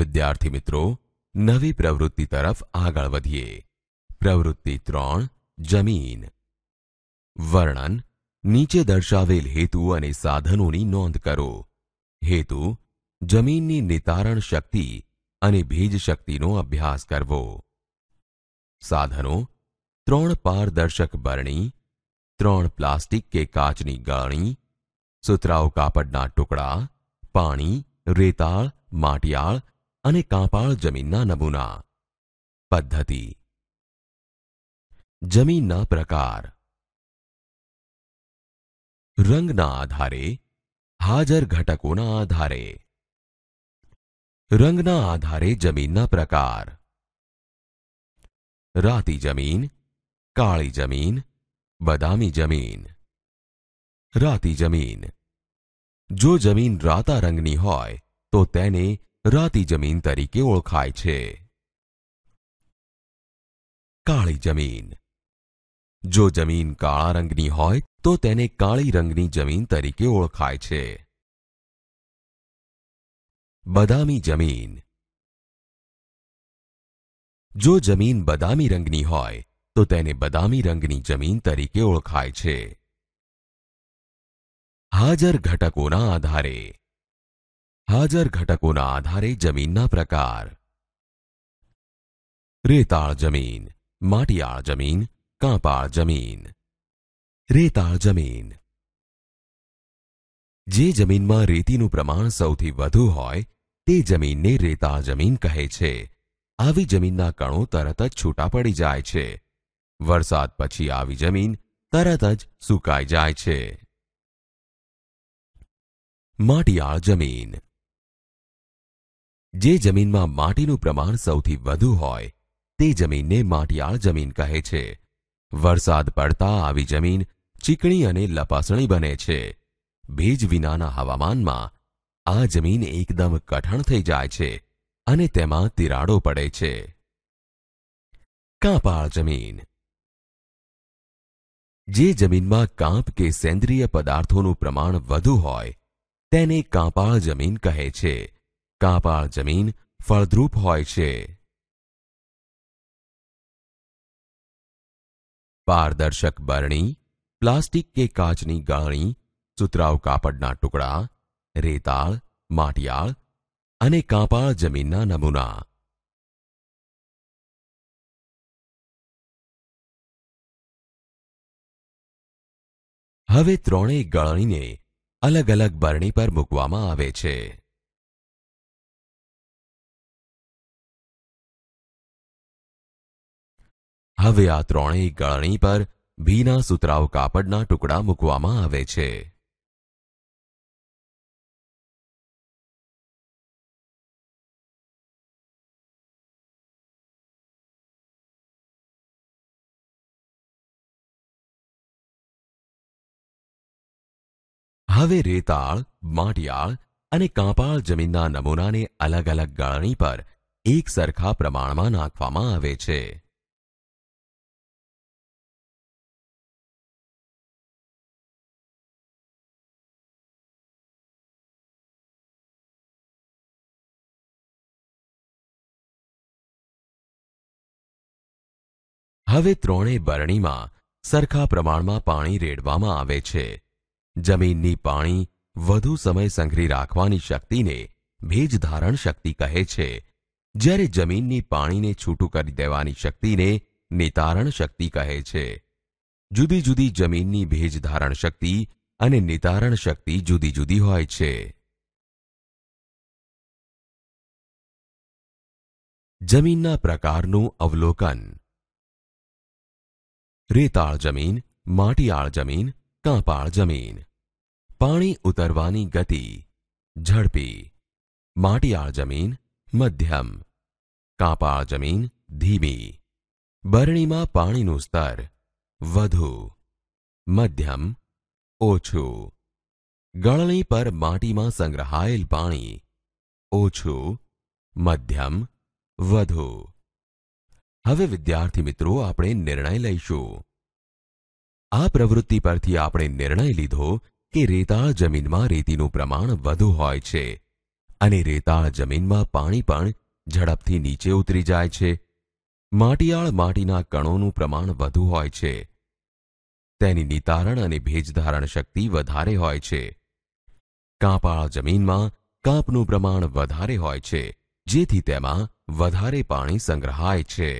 વિદ્યાર્થી મિત્રો નવી પ્રવૃત્તિ તરફ આગળ વધીએ પ્રવૃત્તિ ત્રણ જમીન વર્ણન નીચે દર્શાવેલ હેતુ અને સાધનોની નોંધ કરો હેતુ જમીનની નિતારણ શક્તિ અને ભેજ શક્તિનો અભ્યાસ કરવો સાધનો ત્રણ પારદર્શક બરણી ત્રણ પ્લાસ્ટિક કે કાચની ગળણી સુતરાઉ કાપડના ટુકડા પાણી રેતાળ માટિયાળ અને કાપાળ જમીનના નમૂના પદ્ધતિ જમીનના પ્રકાર રંગના આધારે હાજર ઘટકોના આધારે રંગના આધારે જમીનના પ્રકાર રાતી જમીન કાળી જમીન બદામી જમીન રાતી જમીન જો જમીન રાતા રંગની હોય તો તેને રાતી જમીન તરીકે ઓળખાય છે કાળી જમીન જો જમીન કાળા રંગની હોય તો તેને કાળી રંગની જમીન તરીકે ઓળખાય છે બદામી જમીન જો જમીન બદામી રંગની હોય તો તેને બદામી રંગની જમીન તરીકે ઓળખાય છે હાજર ઘટકોના આધારે હાજર ઘટકોના આધારે જમીનના પ્રકાર રેતાળ જમીન માટીયાળ જમીન કાંપાળ જમીન રેતાળ જમીન જે જમીનમાં રેતીનું પ્રમાણ સૌથી વધુ હોય તે જમીનને રેતાળ જમીન કહે છે આવી જમીનના કણો તરત જ છૂટા પડી જાય છે વરસાદ પછી આવી જમીન તરત જ સુકાઈ જાય છે માટીયાળ જમીન જે જમીનમાં માટીનું પ્રમાણ સૌથી વધુ હોય તે જમીનને માટીયાળ જમીન કહે છે વરસાદ પડતા આવી જમીન ચીકણી અને લપાસણી બને છે ભેજ વિનાના હવામાનમાં આ જમીન એકદમ કઠણ થઈ જાય છે અને તેમાં તિરાડો પડે છે કાંપાળ જમીન જે જમીનમાં કાંપ કે સેન્દ્રિય પદાર્થોનું પ્રમાણ વધુ હોય તેને કાંપાળ જમીન કહે છે કાપાળ જમીન ફળદ્રુપ હોય છે પારદર્શક બરણી પ્લાસ્ટિક કે કાચની ગાણી સુતરાવ કાપડના ટુકડા રેતાળ માટિયાળ અને કાપાળ જમીનના નમૂના હવે ત્રણેય ગળણીને અલગ અલગ બરણી પર મૂકવામાં આવે છે હવે આ ત્રણેય ગળણી પર ભીના સુતરાવ કાપડના ટુકડા મૂકવામાં આવે છે હવે રેતાળ માટિયાળ અને કાંપાળ જમીનના નમૂનાને અલગ અલગ ગળણી પર એક સરખા પ્રમાણમાં નાખવામાં આવે છે હવે ત્રણેય બરણીમાં સરખા પ્રમાણમાં પાણી રેડવામાં આવે છે જમીનની પાણી વધુ સમય સંઘરી રાખવાની શક્તિને ભેજ ધારણ શક્તિ કહે છે જ્યારે જમીનની પાણીને છૂટું કરી દેવાની શક્તિને નિતારણ શક્તિ કહે છે જુદી જુદી જમીનની ભેજ ધારણ શક્તિ અને નિતારણ શક્તિ જુદી જુદી હોય છે જમીનના પ્રકારનું અવલોકન રેતાળ જમીન માટીયાળ જમીન કાંપાળ જમીન પાણી ઉતરવાની ગતિ ઝડપી માટીયાળ જમીન મધ્યમ કાંપાળ જમીન ધીમી બરણીમાં પાણીનું સ્તર વધુ મધ્યમ ઓછું ગળણી પર માટીમાં સંગ્રહાયેલ પાણી ઓછું મધ્યમ વધુ હવે વિદ્યાર્થી મિત્રો આપણે નિર્ણય લઈશું આ પ્રવૃત્તિ પરથી આપણે નિર્ણય લીધો કે રેતાળ જમીનમાં રેતીનું પ્રમાણ વધુ હોય છે અને રેતાળ જમીનમાં પાણી પણ ઝડપથી નીચે ઉતરી જાય છે માટીયાળ માટીના કણોનું પ્રમાણ વધુ હોય છે તેની નિતારણ અને ભેજ ધારણ શક્તિ વધારે હોય છે કાપાળ જમીનમાં કાપનું પ્રમાણ વધારે હોય છે જેથી તેમાં વધારે પાણી સંગ્રહાય છે